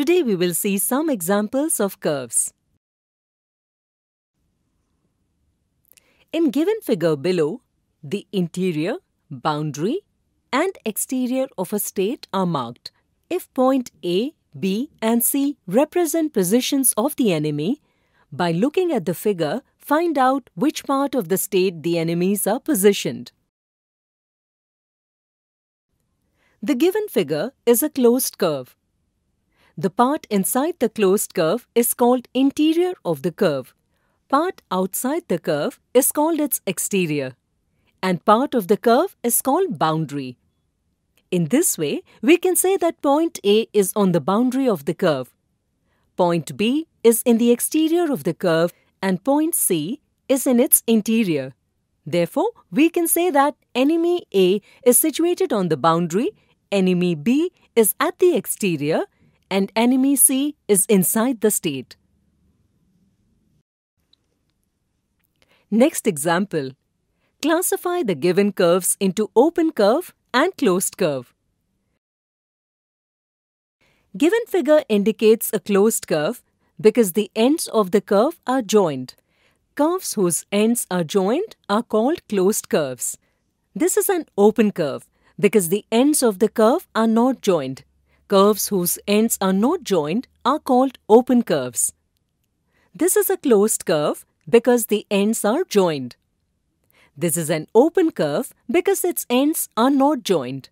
Today we will see some examples of curves. In given figure below, the interior, boundary and exterior of a state are marked. If point A, B and C represent positions of the enemy, by looking at the figure, find out which part of the state the enemies are positioned. The given figure is a closed curve. The part inside the closed curve is called interior of the curve. Part outside the curve is called its exterior. And part of the curve is called boundary. In this way, we can say that point A is on the boundary of the curve. Point B is in the exterior of the curve and point C is in its interior. Therefore, we can say that enemy A is situated on the boundary, enemy B is at the exterior and enemy C is inside the state. Next example. Classify the given curves into open curve and closed curve. Given figure indicates a closed curve because the ends of the curve are joined. Curves whose ends are joined are called closed curves. This is an open curve because the ends of the curve are not joined. Curves whose ends are not joined are called open curves. This is a closed curve because the ends are joined. This is an open curve because its ends are not joined.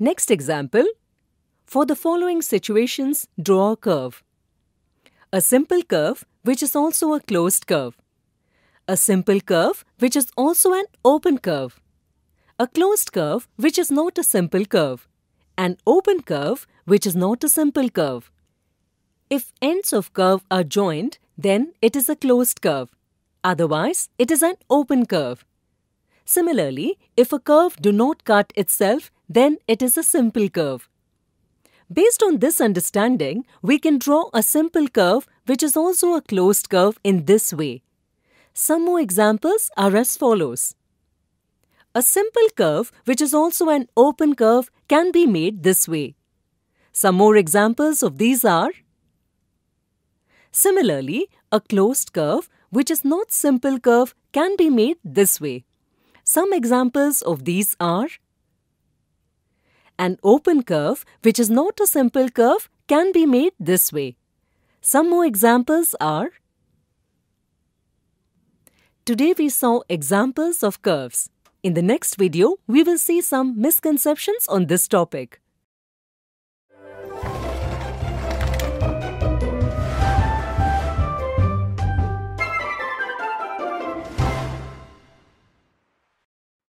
Next example. For the following situations, draw a curve. A simple curve which is also a closed curve. A simple curve which is also an open curve a closed curve which is not a simple curve, an open curve which is not a simple curve. If ends of curve are joined, then it is a closed curve. Otherwise, it is an open curve. Similarly, if a curve do not cut itself, then it is a simple curve. Based on this understanding, we can draw a simple curve which is also a closed curve in this way. Some more examples are as follows. A simple curve, which is also an open curve, can be made this way. Some more examples of these are Similarly, a closed curve, which is not simple curve, can be made this way. Some examples of these are An open curve, which is not a simple curve, can be made this way. Some more examples are Today we saw examples of curves. In the next video, we will see some misconceptions on this topic.